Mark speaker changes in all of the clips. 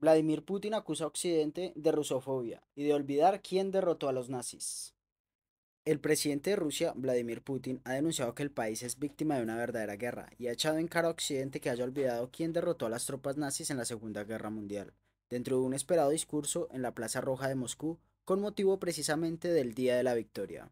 Speaker 1: Vladimir Putin acusa a Occidente de rusofobia y de olvidar quién derrotó a los nazis. El presidente de Rusia, Vladimir Putin, ha denunciado que el país es víctima de una verdadera guerra y ha echado en cara a Occidente que haya olvidado quién derrotó a las tropas nazis en la Segunda Guerra Mundial, dentro de un esperado discurso en la Plaza Roja de Moscú, con motivo precisamente del Día de la Victoria.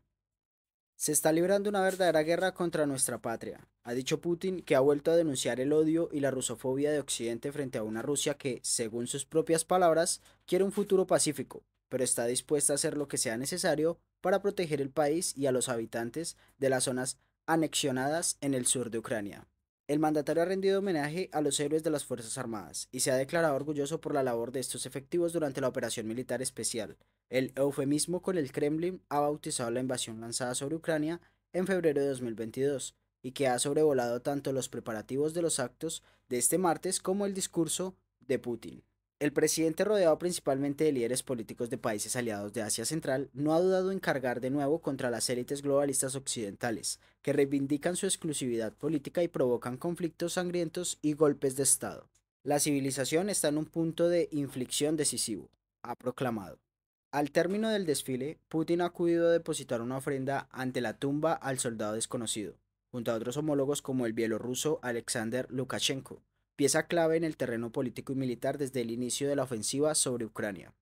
Speaker 1: Se está librando una verdadera guerra contra nuestra patria, ha dicho Putin, que ha vuelto a denunciar el odio y la rusofobia de Occidente frente a una Rusia que, según sus propias palabras, quiere un futuro pacífico, pero está dispuesta a hacer lo que sea necesario para proteger el país y a los habitantes de las zonas anexionadas en el sur de Ucrania. El mandatario ha rendido homenaje a los héroes de las Fuerzas Armadas y se ha declarado orgulloso por la labor de estos efectivos durante la operación militar especial. El eufemismo con el Kremlin ha bautizado la invasión lanzada sobre Ucrania en febrero de 2022 y que ha sobrevolado tanto los preparativos de los actos de este martes como el discurso de Putin. El presidente, rodeado principalmente de líderes políticos de países aliados de Asia Central, no ha dudado en cargar de nuevo contra las élites globalistas occidentales, que reivindican su exclusividad política y provocan conflictos sangrientos y golpes de Estado. La civilización está en un punto de inflicción decisivo, ha proclamado. Al término del desfile, Putin ha acudido a depositar una ofrenda ante la tumba al soldado desconocido, junto a otros homólogos como el bielorruso Alexander Lukashenko, pieza clave en el terreno político y militar desde el inicio de la ofensiva sobre Ucrania.